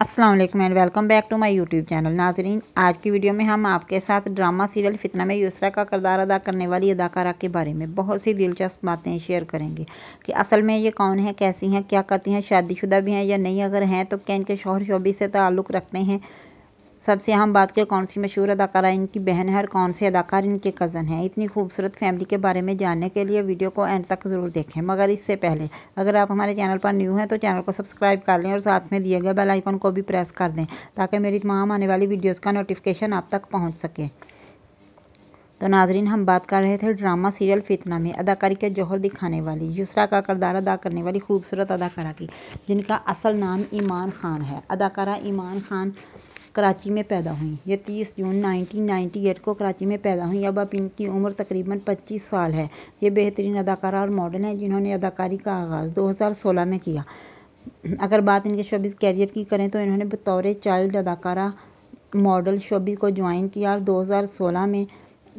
Aslam and welcome back to my YouTube channel नाजरीन आज की वीडियो में हम आपके साथ ड्रामा सीरियल फितना में यूसरा का किरदार अदा करने वाली अदाकारा के बारे में बहुत सी दिलचस्प बातें शेयर करेंगे कि असल में ये कौन है कैसी हैं क्या करती हैं शादीशुदा भी हैं या नहीं अगर हैं तो क्या इनके शोहर शोबी से ताल्लुक़ रखते हैं सबसे अहम बात के कौन सी मशहूर अदाकारा इनकी बहन है और कौन से अदाकार इनके कज़न हैं इतनी खूबसूरत फैमिली के बारे में जानने के लिए वीडियो को एंड तक ज़रूर देखें मगर इससे पहले अगर आप हमारे चैनल पर न्यू हैं तो चैनल को सब्सक्राइब कर लें और साथ में दिए गए बेल आइकन को भी प्रेस कर दें ताकि मेरी तमाम आने वाली वीडियोज़ का नोटिफिकेशन आप तक पहुँच सके तो नाजरीन हम बात कर रहे थे ड्रामा सीरियल फितना में अदाकारी के जौहर दिखाने वाली यूसरा का करदार अदा करने वाली खूबसूरत अदाकारा की जिनका असल नाम ईमान खान है अदाकारा ईमान खान कराची में पैदा हुई ये 30 जून 1998 को कराची में पैदा हुई अब अब इनकी उम्र तकरीबन 25 साल है ये बेहतरीन अदाकारा और मॉडल हैं जिन्होंने अदाकारी का आगाज़ दो में किया अगर बात इनके शोबिस कैरियर की करें तो इन्होंने बतौर चाइल्ड अदाकारा मॉडल शोबी को ज्वाइन किया और दो में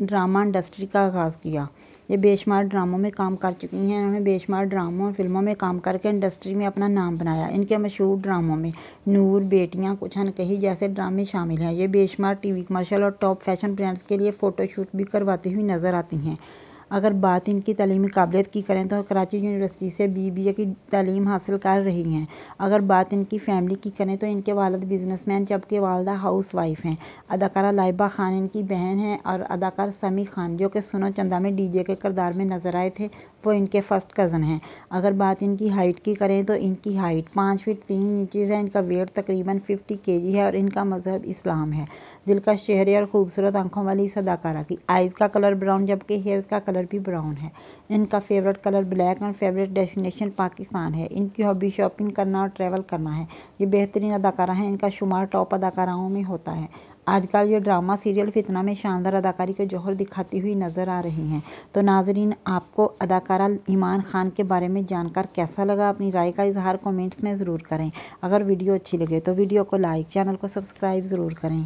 ड्रामा इंडस्ट्री का आगाज़ किया ये बेशुमार ड्रामों में काम कर चुकी हैं इन्होंने बेशुमार ड्रामों और फिल्मों में काम करके इंडस्ट्री में अपना नाम बनाया इनके मशहूर ड्रामों में नूर बेटियां कुछ अनकही जैसे ड्रामे शामिल हैं ये बेशुमार टीवी कमर्शियल और टॉप फैशन ब्रांड्स के लिए फ़ोटोशूट भी करवाती हुई नज़र आती हैं अगर बात इनकी तलीमी काबिलियत की करें तो कराची यूनिवर्सिटी से बी बी ए की तलीम हासिल कर रही हैं अगर बात इनकी फ़ैमिली की करें तो इनके वालद बिजनेसमैन जबकि वालदा हाउस वाइफ हैं अदाकारा लाइबा ख़ान इनकी बहन हैं और अदाकार समी ख़ान जो कि सुनो चंदा में डी जे के करदार में नज़र आए थे वो इनके फ़र्स्ट कज़न हैं अगर बात इनकी हाइट की करें तो इनकी हाइट पाँच फीट तीन इंचज़ है इनका वेट तकरीबन फिफ्टी के जी है और इनका मज़हब इस्लाम है दिल का शहर और ख़ूबसूरत आंखों वाली इस अदाकारा की आइज़ का कलर ब्राउन जबकि हेयर का कलर कलर भी ब्राउन है इनका फेवरेट कलर ब्लैक और फेवरेट डेस्टिनेशन पाकिस्तान है इनकी हॉबी शॉपिंग करना और ट्रैवल करना है ये बेहतरीन अदाकारा है इनका शुमार टॉप अदाकाराओं में होता है आजकल ये ड्रामा सीरियल फितना में शानदार अदाकारी के जौहर दिखाती हुई नज़र आ रही हैं तो नाजरीन आपको अदाकारा ईमान खान के बारे में जानकर कैसा लगा अपनी राय का इजहार कमेंट्स में ज़रूर करें अगर वीडियो अच्छी लगे तो वीडियो को लाइक चैनल को सब्सक्राइब ज़रूर करें